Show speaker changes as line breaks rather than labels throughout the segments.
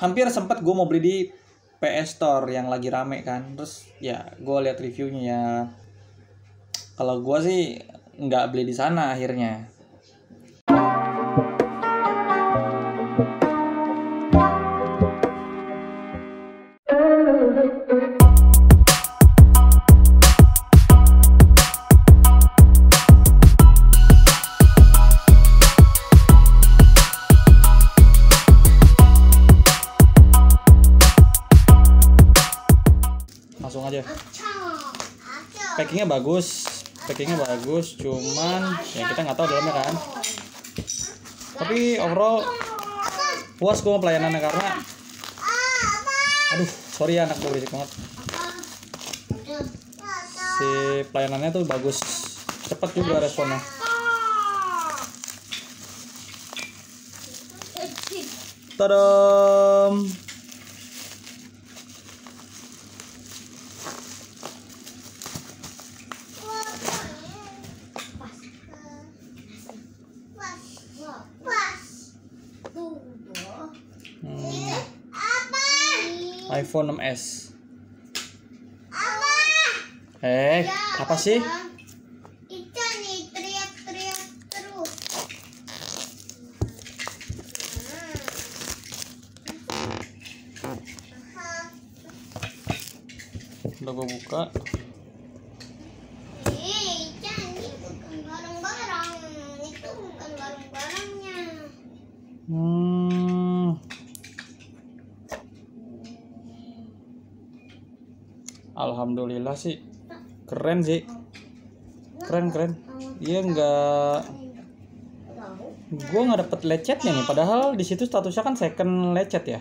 hampir sempat gue mau beli di PS Store yang lagi rame kan terus ya gue lihat reviewnya ya kalau gue sih nggak beli di sana akhirnya packingnya bagus packingnya bagus cuman ya kita nggak tahu dalamnya kan tapi overall puas gue pelayanannya karena aduh sorry ya anak gue berisik banget si pelayanannya tuh bagus cepat juga responnya Tadam! iPhone 6s apa eh ya, apa sih Ica nih teriak-teriak terus nah. udah gue buka alhamdulillah sih keren sih keren keren iya enggak, gue nggak dapet lecetnya nih padahal di situ statusnya kan second lecet ya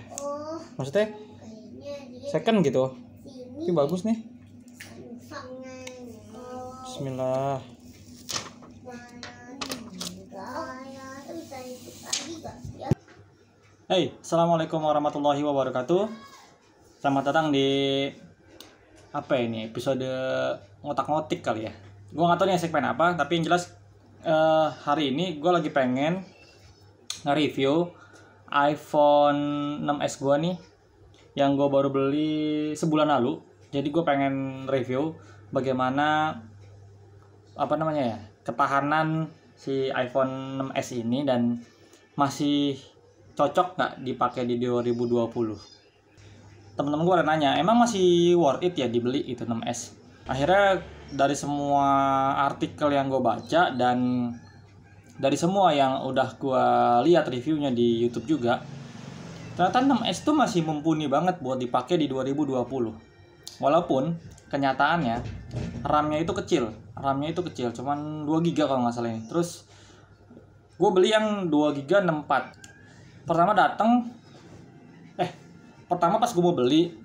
maksudnya second gitu tapi bagus nih Bismillah Hey, Assalamualaikum warahmatullahi wabarakatuh Selamat datang di apa ya ini episode ngotak-ngotik kali ya gue nggak tahu nih segmen apa tapi yang jelas uh, hari ini gue lagi pengen nge-review iPhone 6s gue nih yang gue baru beli sebulan lalu jadi gue pengen review bagaimana apa namanya ya ketahanan si iPhone 6s ini dan masih cocok nggak dipakai di 2020 teman-teman gue ada nanya emang masih worth it ya dibeli itu 6S akhirnya dari semua artikel yang gue baca dan dari semua yang udah gue lihat reviewnya di YouTube juga ternyata 6S itu masih mumpuni banget buat dipakai di 2020 walaupun kenyataannya RAM-nya itu kecil RAM-nya itu kecil cuman 2 giga kalau nggak salah ini. terus gue beli yang 2 giga 64 pertama datang pertama pas gue mau beli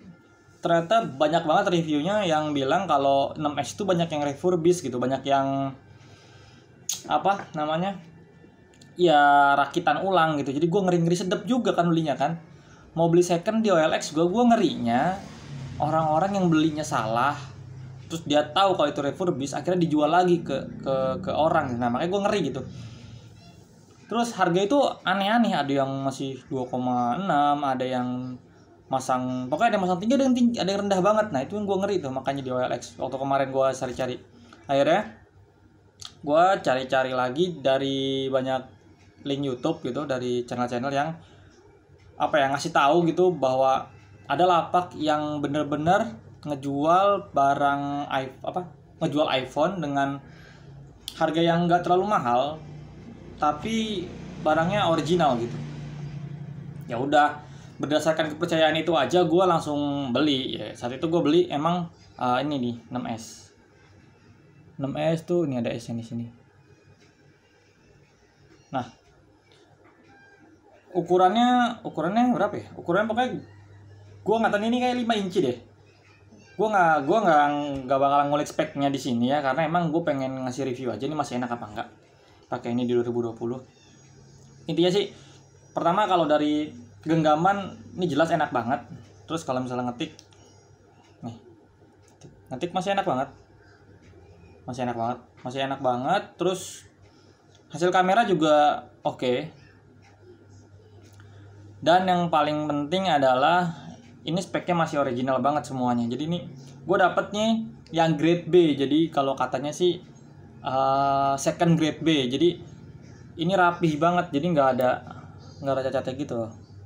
ternyata banyak banget reviewnya yang bilang kalau 6S itu banyak yang refurbish gitu banyak yang apa namanya ya rakitan ulang gitu jadi gue ngeri ngeri sedep juga kan belinya kan mau beli second di OLX gue gue ngerinya orang-orang yang belinya salah terus dia tahu kalau itu refurbish akhirnya dijual lagi ke ke ke orang nah makanya gue ngeri gitu terus harga itu aneh-aneh ada yang masih 2,6 ada yang masang pokoknya ada yang masang tinggi ada yang tinggi ada yang rendah banget nah itu yang gue ngeri tuh makanya di OLX waktu kemarin gue cari-cari akhirnya gue cari-cari lagi dari banyak link YouTube gitu dari channel-channel yang apa ya ngasih tahu gitu bahwa ada lapak yang bener-bener ngejual barang apa ngejual iPhone dengan harga yang nggak terlalu mahal tapi barangnya original gitu ya udah berdasarkan kepercayaan itu aja gue langsung beli ya saat itu gue beli emang uh, ini nih 6s 6s tuh ini ada s di sini nah ukurannya ukurannya berapa ya ukurannya pokoknya gue nggak ngatain ini kayak 5 inci deh gue nggak gue nggak nggak bakalan ngulik speknya di sini ya karena emang gue pengen ngasih review aja ini masih enak apa enggak pakai ini di 2020 intinya sih pertama kalau dari genggaman ini jelas enak banget terus kalau misalnya ngetik nih ngetik masih enak banget masih enak banget masih enak banget terus hasil kamera juga oke okay. dan yang paling penting adalah ini speknya masih original banget semuanya jadi ini gue dapetnya yang grade B jadi kalau katanya sih uh, second grade B jadi ini rapih banget jadi nggak ada nggak ada cacatnya gitu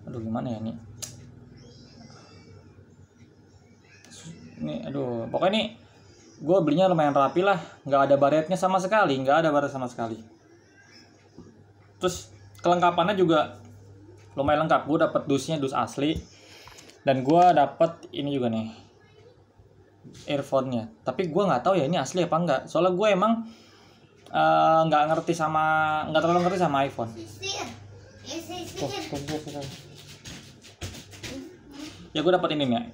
aduh gimana ya ini ini aduh pokoknya ini gue belinya lumayan rapi lah nggak ada baretnya sama sekali nggak ada baret sama sekali terus kelengkapannya juga lumayan lengkap gue dapet dusnya dus asli dan gue dapet ini juga nih earphone-nya tapi gue nggak tahu ya ini asli apa enggak soalnya gue emang eh, nggak uh, ngerti sama nggak terlalu ngerti sama iPhone. Oh, oh, oh, ya gue dapat ini nih eh,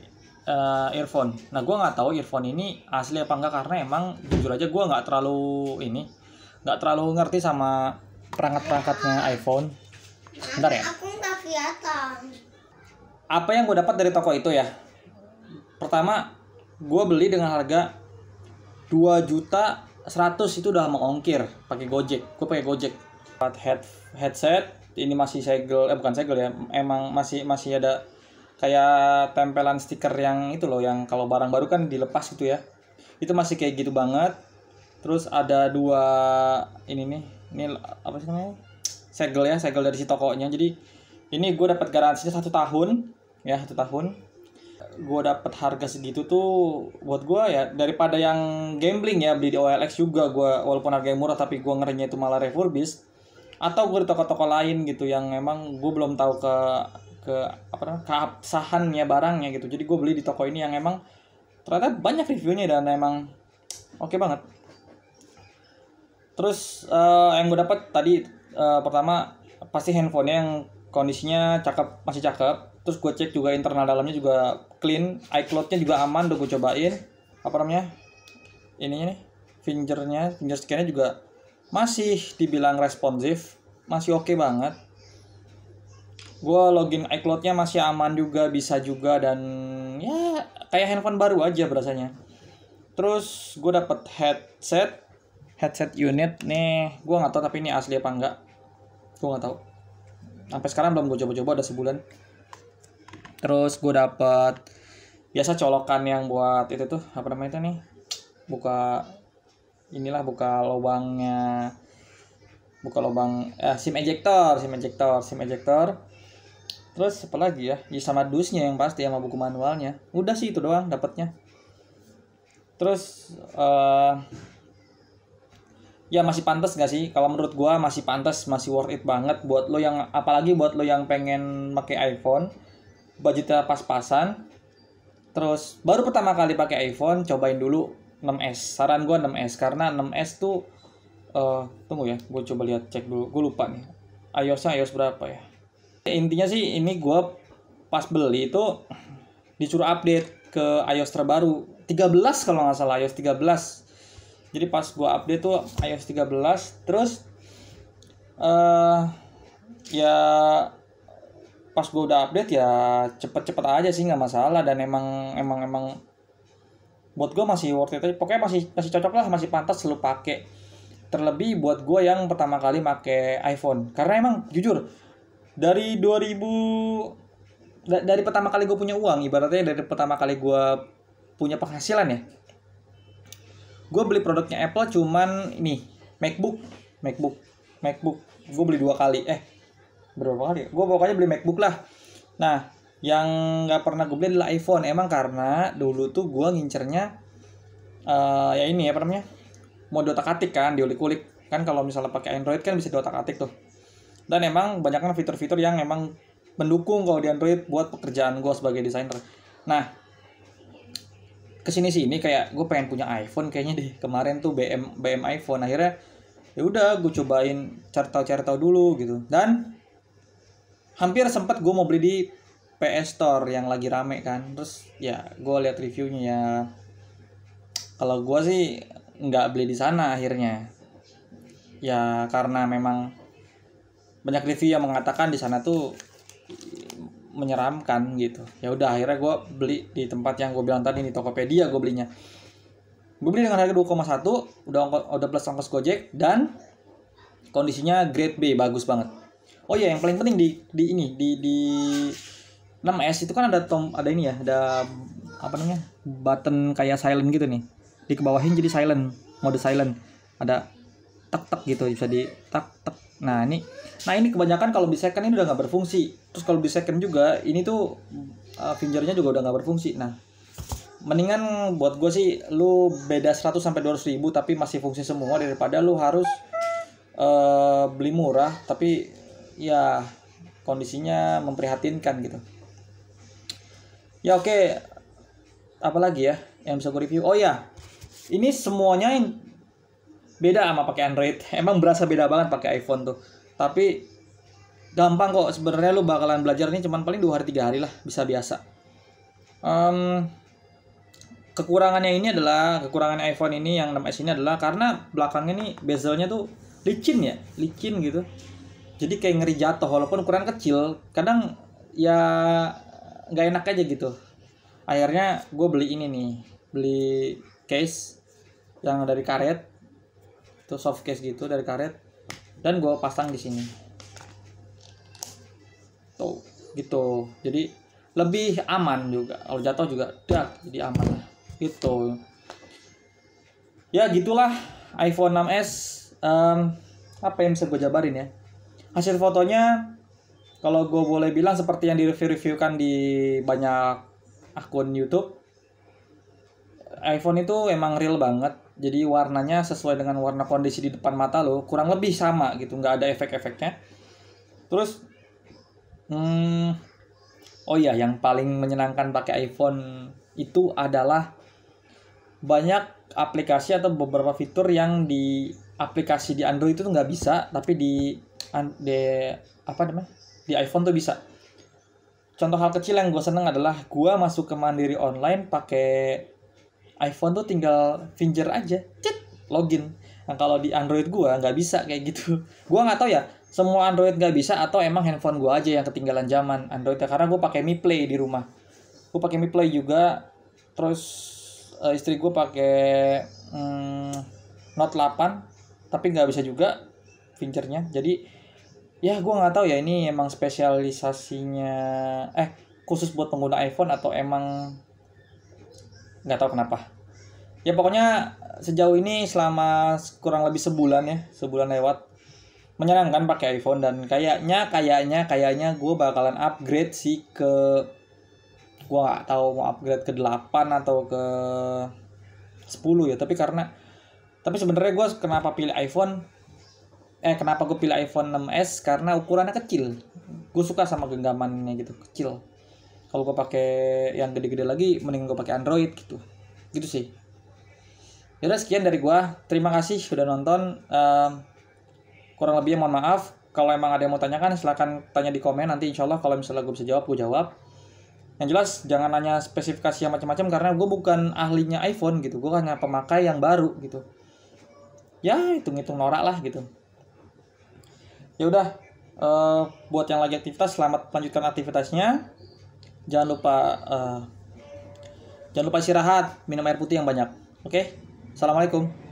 uh, earphone nah gue nggak tahu earphone ini asli apa enggak karena emang jujur aja gue nggak terlalu ini nggak terlalu ngerti sama perangkat-perangkatnya iPhone bentar ya aku nggak apa yang gue dapat dari toko itu ya pertama gue beli dengan harga 2 juta 100 itu udah mau ongkir pakai Gojek. Gue pakai Gojek. Head headset ini masih segel eh bukan segel ya. Emang masih masih ada kayak tempelan stiker yang itu loh yang kalau barang baru kan dilepas gitu ya itu masih kayak gitu banget terus ada dua ini nih ini apa sih namanya segel ya segel dari si tokonya jadi ini gue dapat garansinya satu tahun ya satu tahun gue dapat harga segitu tuh buat gue ya daripada yang gambling ya beli di OLX juga gue walaupun harganya murah tapi gue ngerinya itu malah refurbish atau gue di toko-toko lain gitu yang memang gue belum tahu ke ke apa namanya keabsahannya barangnya gitu jadi gue beli di toko ini yang emang ternyata banyak reviewnya dan emang oke okay banget terus uh, yang gue dapat tadi uh, pertama pasti handphonenya yang kondisinya cakep masih cakep terus gue cek juga internal dalamnya juga clean iCloudnya juga aman udah gue cobain apa namanya ini nih fingernya finger scan-nya juga masih dibilang responsif masih oke okay banget gue login iCloudnya masih aman juga bisa juga dan ya kayak handphone baru aja berasanya terus gue dapet headset headset unit nih gue nggak tahu tapi ini asli apa enggak gue nggak tahu sampai sekarang belum gue coba-coba ada sebulan terus gue dapet biasa colokan yang buat itu tuh apa namanya itu nih buka inilah buka lubangnya buka lubang eh, sim ejector sim ejector sim ejector terus apalagi ya ya sama dusnya yang pasti sama buku manualnya udah sih itu doang dapatnya terus uh, ya masih pantas gak sih kalau menurut gua masih pantas masih worth it banget buat lo yang apalagi buat lo yang pengen pakai iPhone budgetnya pas-pasan terus baru pertama kali pakai iPhone cobain dulu 6s saran gua 6s karena 6s tuh uh, tunggu ya gue coba lihat cek dulu gue lupa nih iOSnya iOS berapa ya intinya sih ini gue pas beli itu disuruh update ke iOS terbaru 13 kalau nggak salah iOS 13 jadi pas gue update tuh iOS 13 terus uh, ya pas gue udah update ya cepet-cepet aja sih nggak masalah dan emang emang emang buat gue masih worth it pokoknya masih masih cocok lah masih pantas selalu pakai terlebih buat gue yang pertama kali pakai iPhone karena emang jujur dari 2000 da dari pertama kali gue punya uang ibaratnya dari pertama kali gue punya penghasilan ya gue beli produknya Apple cuman ini MacBook MacBook MacBook gue beli dua kali eh berapa kali gue pokoknya beli MacBook lah nah yang nggak pernah gue beli adalah iPhone emang karena dulu tuh gue ngincernya uh, ya ini ya apa mau dua takatik kan diulik ulik kan kalau misalnya pakai Android kan bisa dua takatik tuh dan emang banyak kan fitur-fitur yang emang mendukung kalau di Android buat pekerjaan gue sebagai desainer nah kesini sini kayak gue pengen punya iPhone kayaknya deh kemarin tuh BM BM iPhone akhirnya ya udah gue cobain cari tahu cari tahu dulu gitu dan hampir sempat gue mau beli di PS Store yang lagi rame kan terus ya gue lihat reviewnya ya kalau gue sih nggak beli di sana akhirnya ya karena memang banyak review yang mengatakan di sana tuh menyeramkan gitu ya udah akhirnya gue beli di tempat yang gue bilang tadi di Tokopedia gue belinya gue beli dengan harga 2,1 udah udah plus ongkos gojek dan kondisinya grade B bagus banget oh iya yang paling penting di di ini di di 6S itu kan ada tom ada ini ya ada apa namanya button kayak silent gitu nih di kebawahin jadi silent mode silent ada tek tek gitu bisa di tak tek nah ini nah ini kebanyakan kalau di second ini udah nggak berfungsi terus kalau di second juga ini tuh uh, eh, fingernya juga udah nggak berfungsi nah mendingan buat gue sih lu beda 100 sampai 200 ribu tapi masih fungsi semua daripada lu harus uh, beli murah tapi ya kondisinya memprihatinkan gitu ya oke okay. apalagi ya yang bisa gue review oh ya ini semuanya yang beda sama pakai Android emang berasa beda banget pakai iPhone tuh tapi gampang kok sebenarnya lu bakalan belajar ini cuman paling dua hari tiga hari lah bisa biasa um, kekurangannya ini adalah kekurangan iPhone ini yang 6s ini adalah karena belakangnya ini bezelnya tuh licin ya licin gitu jadi kayak ngeri jatuh walaupun ukuran kecil kadang ya nggak enak aja gitu akhirnya gue beli ini nih beli case yang dari karet itu soft case gitu dari karet dan gue pasang di sini tuh gitu jadi lebih aman juga kalau jatuh juga dak jadi aman lah gitu ya gitulah iPhone 6s um, apa yang bisa gue jabarin ya hasil fotonya kalau gue boleh bilang seperti yang direview-reviewkan di banyak akun YouTube iPhone itu emang real banget jadi warnanya sesuai dengan warna kondisi di depan mata lo kurang lebih sama gitu nggak ada efek-efeknya terus hmm, oh iya yang paling menyenangkan pakai iPhone itu adalah banyak aplikasi atau beberapa fitur yang di aplikasi di Android itu nggak bisa tapi di di apa namanya di iPhone tuh bisa contoh hal kecil yang gue seneng adalah gue masuk ke Mandiri online pakai iPhone tuh tinggal finger aja cet login nah, kalau di Android gua nggak bisa kayak gitu gua nggak tahu ya semua Android nggak bisa atau emang handphone gua aja yang ketinggalan zaman Android ya, karena gua pakai Mi Play di rumah gua pakai Mi Play juga terus uh, istri gua pakai um, Note 8 tapi nggak bisa juga fingernya jadi ya gua nggak tahu ya ini emang spesialisasinya eh khusus buat pengguna iPhone atau emang nggak tahu kenapa ya pokoknya sejauh ini selama kurang lebih sebulan ya sebulan lewat menyenangkan pakai iPhone dan kayaknya kayaknya kayaknya gue bakalan upgrade sih ke gue nggak tahu mau upgrade ke 8 atau ke 10 ya tapi karena tapi sebenarnya gue kenapa pilih iPhone eh kenapa gue pilih iPhone 6s karena ukurannya kecil gue suka sama genggamannya gitu kecil kalau gue pakai yang gede-gede lagi mending gue pakai Android gitu gitu sih Yaudah sekian dari gue terima kasih sudah nonton um, kurang lebihnya mohon maaf kalau emang ada yang mau tanyakan silahkan tanya di komen nanti insya Allah kalau misalnya gue bisa jawab gue jawab yang jelas jangan nanya spesifikasi yang macam-macam karena gue bukan ahlinya iPhone gitu gue hanya pemakai yang baru gitu ya hitung-hitung norak lah gitu ya udah uh, eh, buat yang lagi aktivitas selamat lanjutkan aktivitasnya jangan lupa uh, jangan lupa istirahat minum air putih yang banyak oke okay? assalamualaikum